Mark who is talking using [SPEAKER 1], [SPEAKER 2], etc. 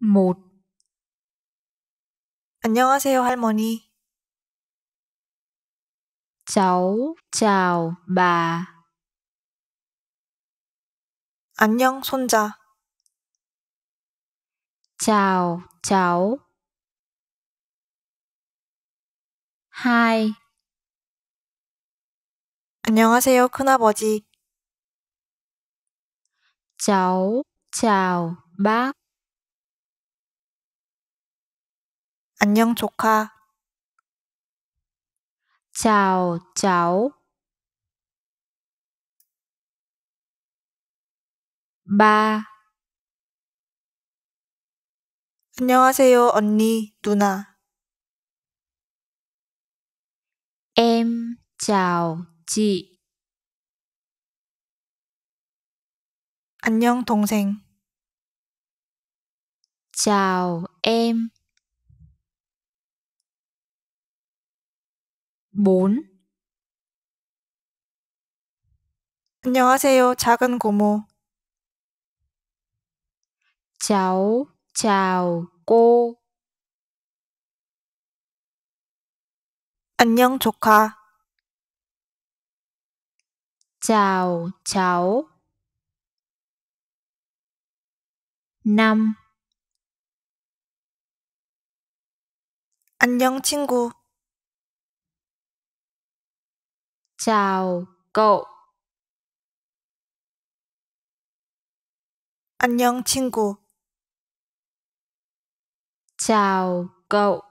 [SPEAKER 1] một 안녕하세요, 할머니. cháu chào bà 안녕, 손자. chào cháu hai 안녕하세요, 큰아버지. cháu chào bác 안녕 조카. 짜오 짜오. 마. 안녕하세요 언니 누나. 엠 m 오 지. 안녕 동생. c 오 엠. 4. 안녕하세요, 작은 고모. 자오, 자오, 꼬. 안녕, 조카. 자오, 자오. 5. 안녕, 친구. chào cậu. 안녕 친구. chào cậu.